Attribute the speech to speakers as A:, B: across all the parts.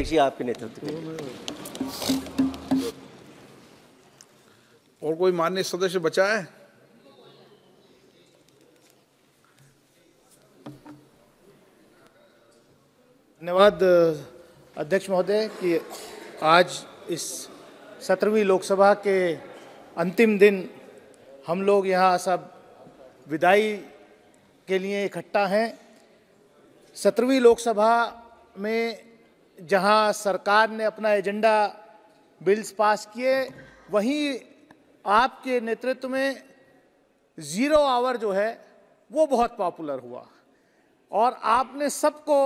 A: जी आपके नेतृत्व के और कोई मान्य सदस्य बचा है धन्यवाद अध्यक्ष महोदय कि आज इस सत्रहवीं लोकसभा के अंतिम दिन हम लोग यहाँ सब विदाई के लिए इकट्ठा हैं सत्रहवीं लोकसभा में जहां सरकार ने अपना एजेंडा बिल्स पास किए वहीं आपके नेतृत्व में ज़ीरो आवर जो है वो बहुत पॉपुलर हुआ और आपने सबको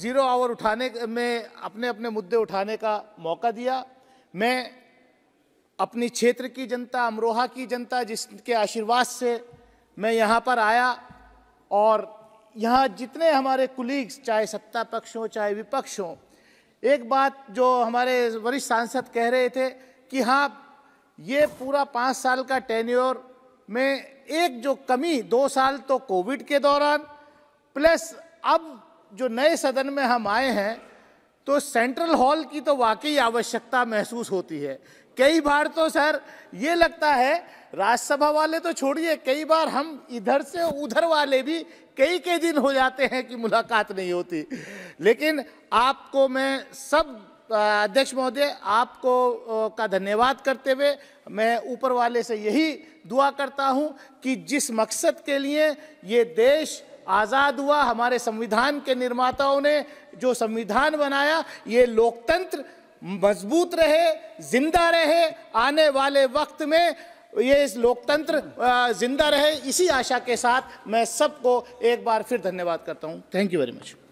A: ज़ीरो आवर उठाने में अपने अपने मुद्दे उठाने का मौका दिया मैं अपनी क्षेत्र की जनता अमरोहा की जनता जिसके आशीर्वाद से मैं यहाँ पर आया और यहाँ जितने हमारे कुलीग्स चाहे सत्ता पक्ष हों चाहे विपक्ष हों एक बात जो हमारे वरिष्ठ सांसद कह रहे थे कि हाँ ये पूरा पाँच साल का टेन्योर में एक जो कमी दो साल तो कोविड के दौरान प्लस अब जो नए सदन में हम आए हैं तो सेंट्रल हॉल की तो वाकई आवश्यकता महसूस होती है कई बार तो सर ये लगता है राज्यसभा वाले तो छोड़िए कई बार हम इधर से उधर वाले भी कई कई दिन हो जाते हैं कि मुलाकात नहीं होती लेकिन आपको मैं सब अध्यक्ष महोदय आपको का धन्यवाद करते हुए मैं ऊपर वाले से यही दुआ करता हूं कि जिस मकसद के लिए ये देश आज़ाद हुआ हमारे संविधान के निर्माताओं ने जो संविधान बनाया ये लोकतंत्र मजबूत रहे जिंदा रहे आने वाले वक्त में ये इस लोकतंत्र जिंदा रहे इसी आशा के साथ मैं सबको एक बार फिर धन्यवाद करता हूँ थैंक यू वेरी मच